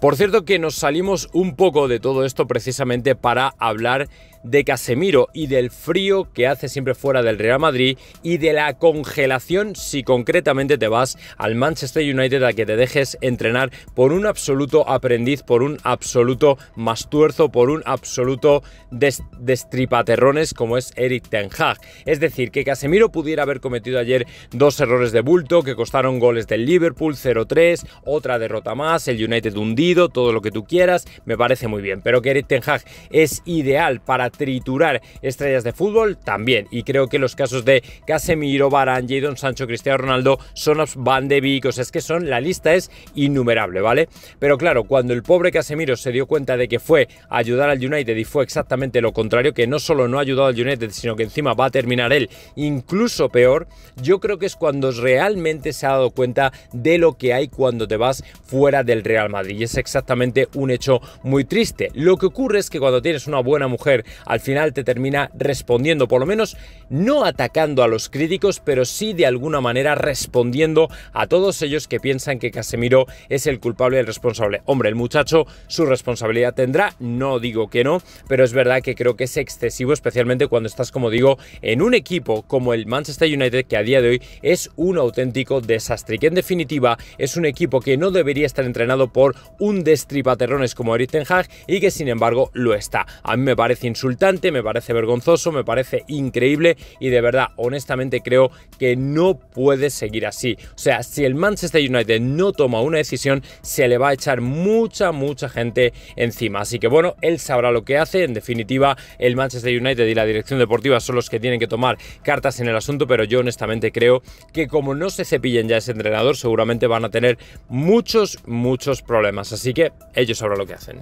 Por cierto que nos salimos un poco de todo esto precisamente para hablar de Casemiro y del frío que hace siempre fuera del Real Madrid y de la congelación si concretamente te vas al Manchester United a que te dejes entrenar por un absoluto aprendiz, por un absoluto mastuerzo, por un absoluto destripaterrones como es Eric Ten Hag. Es decir, que Casemiro pudiera haber cometido ayer dos errores de bulto que costaron goles del Liverpool 0-3, otra derrota más, el United hundido, todo lo que tú quieras, me parece muy bien, pero que Eric Ten Hag es ideal para triturar estrellas de fútbol también. Y creo que los casos de Casemiro, Varane, Jadon Sancho, Cristiano Ronaldo, son Van de Beek, es que son, la lista es innumerable, ¿vale? Pero claro, cuando el pobre Casemiro se dio cuenta de que fue a ayudar al United y fue exactamente lo contrario, que no solo no ha ayudado al United, sino que encima va a terminar él incluso peor, yo creo que es cuando realmente se ha dado cuenta de lo que hay cuando te vas fuera del Real Madrid. Y es exactamente un hecho muy triste. Lo que ocurre es que cuando tienes una buena mujer al final te termina respondiendo, por lo menos no atacando a los críticos, pero sí de alguna manera respondiendo a todos ellos que piensan que Casemiro es el culpable y el responsable. Hombre, el muchacho su responsabilidad tendrá, no digo que no, pero es verdad que creo que es excesivo, especialmente cuando estás, como digo, en un equipo como el Manchester United, que a día de hoy es un auténtico desastre, que en definitiva es un equipo que no debería estar entrenado por un destripaterrones como Eric Ten Hag y que sin embargo lo está. A mí me parece insultante me parece vergonzoso, me parece increíble y de verdad, honestamente creo que no puede seguir así. O sea, si el Manchester United no toma una decisión, se le va a echar mucha, mucha gente encima. Así que bueno, él sabrá lo que hace. En definitiva, el Manchester United y la dirección deportiva son los que tienen que tomar cartas en el asunto, pero yo honestamente creo que como no se cepillen ya ese entrenador, seguramente van a tener muchos, muchos problemas. Así que ellos sabrán lo que hacen.